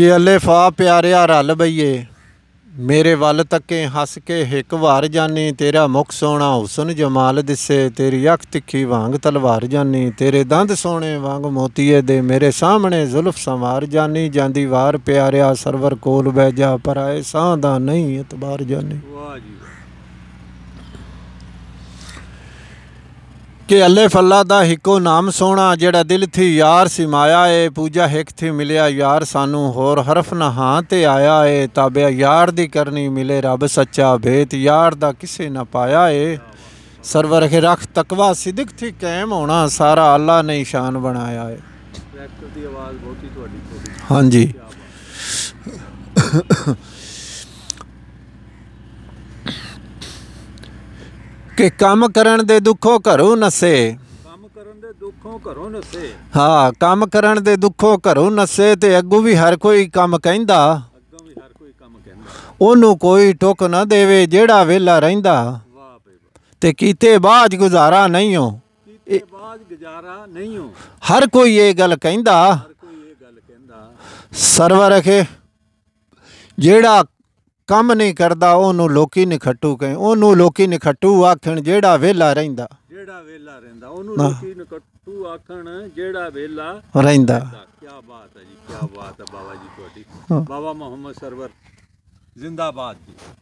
ਕਿ ਅੱਲੇ ਫਾ ਪਿਆਰਿਆ ਰਲ ਬਈਏ ਮੇਰੇ ਵੱਲ ਤੱਕੇ ਹੱਸ ਕੇ ਇੱਕ ਵਾਰ ਜਾਨੀ ਤੇਰਾ ਮੁਖ ਸੋਹਣਾ ਹੁਸਨ ਜਮਾਲ ਦਿਸੇ ਤੇਰੀ ਅੱਖ ਤਿੱਖੀ ਵਾਂਗ ਤਲਵਾਰ ਜਾਨੀ ਤੇਰੇ ਦੰਦ ਸੋਹਣੇ ਵਾਂਗ ਮੋਤੀਏ ਦੇ ਮੇਰੇ ਸਾਹਮਣੇ ਜ਼ੁਲਫ ਸੰਵਾਰ ਜਾਨੀ ਜਾਂਦੀ ਵਾਰ ਪਿਆਰਿਆ ਸਰਵਰ ਕੋਲ ਬਹਿ ਜਾ ਪਰ ਆਏ ਸਾਹ ਦਾ ਨਹੀਂ ਇਤਬਾਰ ਜਾਨੀ ਵਾਹ ਜੀ ਕਿ ਅੱਲੇ ਫੱਲਾ ਦਾ ਇੱਕੋ ਨਾਮ ਸੋਹਣਾ ਜਿਹੜਾ ਦਿਲ ਥੀ ਯਾਰ ਸਿਮਾਇਆ ਏ ਪੂਜਾ ਹਿੱਕ ਥੀ ਮਿਲਿਆ ਯਾਰ ਸਾਨੂੰ ਹੋਰ ਹਰਫ ਨਾ ਹਾਂ ਤੇ ਆਇਆ ਏ ਤਾਬਿਆ ਯਾਰ ਦੀ ਕਰਨੀ ਮਿਲੇ ਰੱਬ ਸੱਚਾ ਭੇਤ ਯਾਰ ਦਾ ਕਿਸੇ ਨਾ ਪਾਇਆ ਏ ਸਰਵਰ ਕੇ ਰਖ ਤਕਵਾ ਸਿਦਕ ਥੀ ਕਾਇਮ ਹੋਣਾ ਸਾਰਾ ਅੱਲਾ ਨੇ ਇਸ਼ਾਨ ਬਣਾਇਆ ਏ ਟਰੈਕਟਰ ਦੀ ਆਵਾਜ਼ ਬਹੁਤੀ ਤੁਹਾਡੀ ਹਾਂਜੀ ਕਿ ਕੰਮ ਕਰਨ ਦੇ ਦੁੱਖੋਂ ਘਰੋਂ ਨਸੇ ਕੰਮ ਕਰਨ ਦੇ ਦੁੱਖੋਂ ਘਰੋਂ ਨਸੇ ਹਾਂ ਕੰਮ ਕਰਨ ਦੇ ਦੁੱਖੋਂ ਘਰੋਂ ਨਸੇ ਤੇ ਅੱਗੂ ਵੀ ਹਰ ਕੋਈ ਕੰਮ ਕਹਿੰਦਾ ਅੱਗੋਂ ਵੀ ਹਰ ਕੋਈ ਕੰਮ ਕਹਿੰਦਾ ਉਹਨੂੰ ਕੋਈ ਟੁੱਕ ਨਾ ਦੇਵੇ ਜਿਹੜਾ ਵੇਲਾ ਰਹਿੰਦਾ ਤੇ ਕੀਤੇ ਬਾਜ ਗੁਜ਼ਾਰਾ ਨਹੀਂ ਹੋ ਕੀਤੇ ਬਾਜ ਗੁਜ਼ਾਰਾ ਨਹੀਂ ਹੋ ਹਰ ਕੋਈ ਇਹ ਗੱਲ ਕਹਿੰਦਾ ਹਰ ਕੋਈ ਇਹ ਗੱਲ ਕਹਿੰਦਾ ਸਰਵਰ ਰਖੇ ਜਿਹੜਾ ਕੰਮ ਨਹੀਂ ਕਰਦਾ ਉਹਨੂੰ ਲੋਕੀ ਨਖੱਟੂ ਕਹੇ ਉਹਨੂੰ ਲੋਕੀ ਨਖੱਟੂ ਆਖਣ ਜਿਹੜਾ ਵੇਲਾ ਰਹਿੰਦਾ ਜਿਹੜਾ ਵੇਲਾ ਰਹਿੰਦਾ ਉਹਨੂੰ ਲੋਕੀ ਨਖੱਟੂ ਆਖਣ ਜਿਹੜਾ ਵੇਲਾ ਰਹਿੰਦਾ ਕੀ ਬਾਤ ਹੈ ਜੀ ਕੀ ਬਾਤ ਹੈ ਬਾਬਾ ਜੀ ਤੁਹਾਡੀ ਬਾਬਾ ਮੁਹੰਮਦ ਸਰਵਰ ਜ਼ਿੰਦਾਬਾਦ ਜੀ